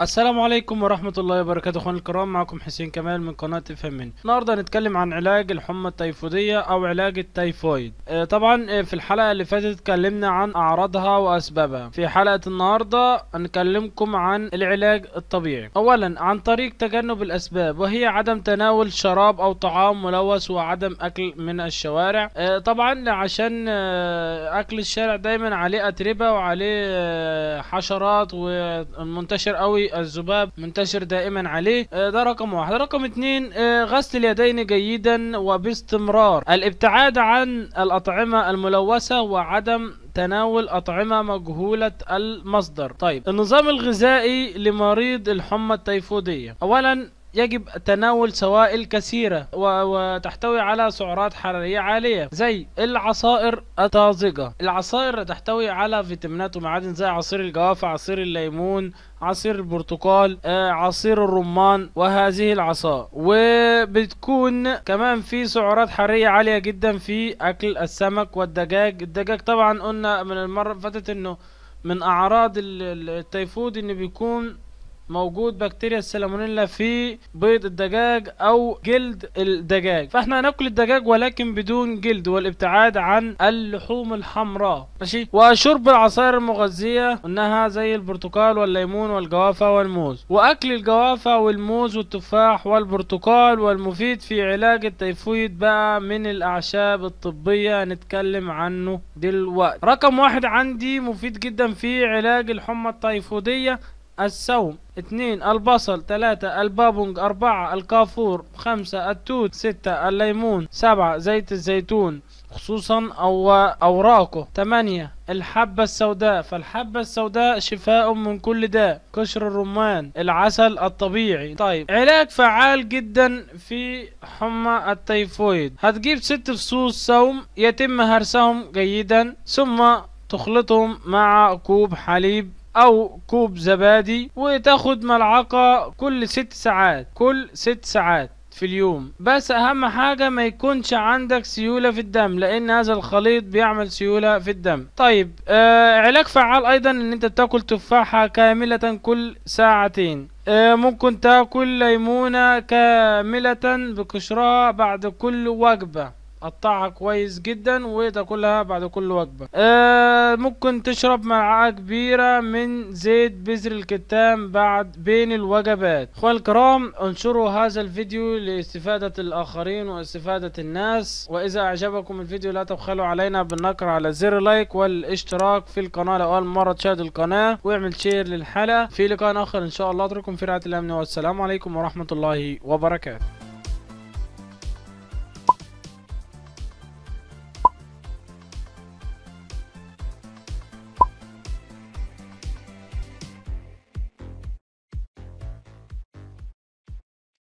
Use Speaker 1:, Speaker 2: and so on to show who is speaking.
Speaker 1: السلام عليكم ورحمة الله وبركاته اخواني الكرام معكم حسين كمال من قناة افهم النهاردة هنتكلم عن علاج الحمى التيفودية او علاج التيفويد آه، طبعا آه، في الحلقة اللي فاتت اتكلمنا عن اعراضها واسبابها في حلقة النهاردة هنكلمكم عن العلاج الطبيعي اولا عن طريق تجنب الاسباب وهي عدم تناول شراب او طعام ملوث وعدم اكل من الشوارع آه، طبعا عشان اكل الشارع دايما عليه اتربة وعليه حشرات ومنتشر قوي الذباب منتشر دائما عليه آه، ده رقم واحد رقم اتنين آه، غسل اليدين جيدا وباستمرار الابتعاد عن الأطعمة الملوثة وعدم تناول أطعمة مجهولة المصدر طيب النظام الغذائي لمريض الحمى التيفودية أولا يجب تناول سوائل كثيرة وتحتوي على سعرات حرارية عالية زي العصائر الطازجة العصائر تحتوي على فيتامينات ومعادن زي عصير الجوافة عصير الليمون عصير البرتقال آه، عصير الرمان وهذه العصا وبتكون كمان في سعرات حرارية عالية جدا في أكل السمك والدجاج الدجاج طبعا قلنا من المرة اللي فاتت انه من أعراض التيفود ان بيكون موجود بكتيريا السلمونيلا في بيض الدجاج او جلد الدجاج فاحنا هناكل الدجاج ولكن بدون جلد والابتعاد عن اللحوم الحمراء ماشي وشرب العصائر المغذيه انها زي البرتقال والليمون والجوافه والموز واكل الجوافه والموز والتفاح والبرتقال والمفيد في علاج التيفويد بقى من الاعشاب الطبيه هنتكلم عنه دلوقتي رقم واحد عندي مفيد جدا في علاج الحمى التيفوديه السوم اثنين البصل ثلاثة البابونج أربعة الكافور خمسة التوت ستة الليمون سبعة زيت الزيتون خصوصا أو أوراقه ثمانية الحبة السوداء فالحبة السوداء شفاء من كل داء قشر الرمان العسل الطبيعي طيب علاج فعال جدا في حمى التيفويد هتجيب ست فصوص سوم يتم هرسهم جيدا ثم تخلطهم مع كوب حليب او كوب زبادي وتاخد ملعقة كل ست ساعات كل ست ساعات في اليوم بس اهم حاجة ما يكونش عندك سيولة في الدم لان هذا الخليط بيعمل سيولة في الدم طيب آه علاج فعال ايضا ان انت تاكل تفاحة كاملة كل ساعتين آه ممكن تاكل ليمونة كاملة بقشرها بعد كل وجبة قطعها كويس جدا وتاكلها بعد كل وجبة آه ممكن تشرب ملعقه كبيرة من زيت بذر الكتان بعد بين الوجبات اخوان الكرام انشروا هذا الفيديو لاستفادة الاخرين واستفادة الناس واذا اعجبكم الفيديو لا تبخلوا علينا بالنقر على زر لايك والاشتراك في القناة لو اول مرة تشاهد القناة واعمل شير للحلقة في لقاء اخر ان شاء الله اترككم في رعاية الامن والسلام عليكم ورحمة الله وبركاته